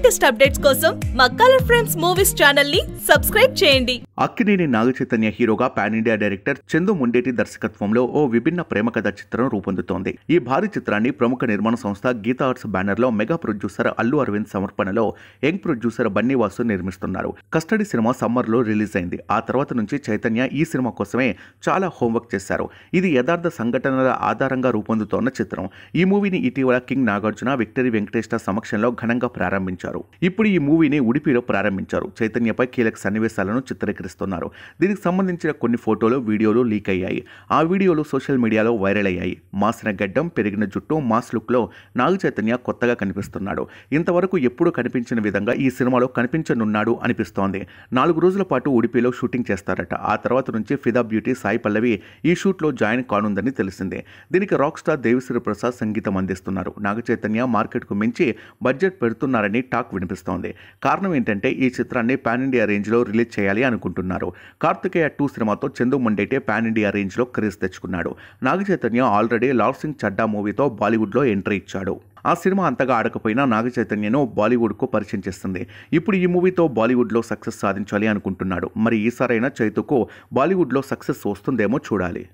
latest updates కోసం మా colour frames movies channel ని సబ్స్క్రైబ్ చేయండి అక్కినేని నాగచైతన్య హీరోగా pan India director Chandu Mondeti దర్శకత్వంలో ఓ విభిన్న ప్రేమ కథ చిత్రం రూపొందుతోంది ఈ భారీ చిత్రాన్ని ప్రముఖ నిర్మాణ సంస్థ గీతా ఆర్ట్స్ బ్యానర్ లో మెగా ప్రొడ్యూసర్ అల్లు అరవింద్ సమర్పణలో యంగ్ ప్రొడ్యూసర్ బన్నీవాసు నిర్మిస్తున్నారు కస్టడీ సినిమా సమ్మర్ లో రిలీజ్ అయింది ఆ తర్వాత నుంచి చైతన్య ఈ సినిమా కోసమే చాలా హోంవర్క్ చేశారు ఇది యథార్థ సంఘటనల ఆధారంగా రూపొందుతోన్న చిత్రం ఈ మూవీని ఇటీవల కింగ్ నాగార్జున విక్టరీ వెంకటేష్ల సమక్షంలో ఘనంగా ప్రారంభించారు నిర్మించారు ఇప్పుడు ఈ మూవీని ఉడిపిలో ప్రారంభించారు చైతన్యపై కీలక సన్నివేశాలను చిత్రీకరిస్తున్నారు దీనికి సంబంధించిన కొన్ని ఫోటోలు వీడియోలు లీక్ అయ్యాయి ఆ వీడియోలు సోషల్ మీడియాలో వైరల్ అయ్యాయి మాసిన గడ్డం పెరిగిన జుట్టు మాస్ లుక్లో నాగ చైతన్య కొత్తగా కనిపిస్తున్నాడు ఇంతవరకు ఎప్పుడూ కనిపించిన విధంగా ఈ సినిమాలో కనిపించనున్నాడు అనిపిస్తోంది నాలుగు రోజుల పాటు ఉడిపిలో షూటింగ్ చేస్తారట ఆ తర్వాత నుంచి ఫిదా బ్యూటీ సాయి పల్లవి ఈ షూట్లో జాయిన్ కానుందని తెలిసిందే దీనికి రాక్ స్టార్ దేవిశ్రీ ప్రసాద్ సంగీతం అందిస్తున్నారు నాగ చైతన్య మార్కెట్కు మించి బడ్జెట్ పెడుతున్నారని టాక్ టాక్ వినిపిస్తోంది కారణం ఏంటంటే ఈ చిత్రాన్ని పాన్ ఇండియా రేంజ్లో రిలీజ్ చేయాలి అనుకుంటున్నారు కార్తికేయ టూ సినిమాతో చందు మొండైతే పాన్ ఇండియా రేంజ్లో క్రేజ్ తెచ్చుకున్నాడు నాగ చైతన్య ఆల్రెడీ లాల్ సింగ్ చడ్డా మూవీతో బాలీవుడ్లో ఎంట్రీ ఇచ్చాడు ఆ సినిమా అంతగా ఆడకపోయినా నాగ చైతన్యను బాలీవుడ్కు పరిచయం చేస్తుంది ఇప్పుడు ఈ మూవీతో బాలీవుడ్లో సక్సెస్ సాధించాలి అనుకుంటున్నాడు మరి ఈసారైనా చైతుకు బాలీవుడ్లో సక్సెస్ వస్తుందేమో చూడాలి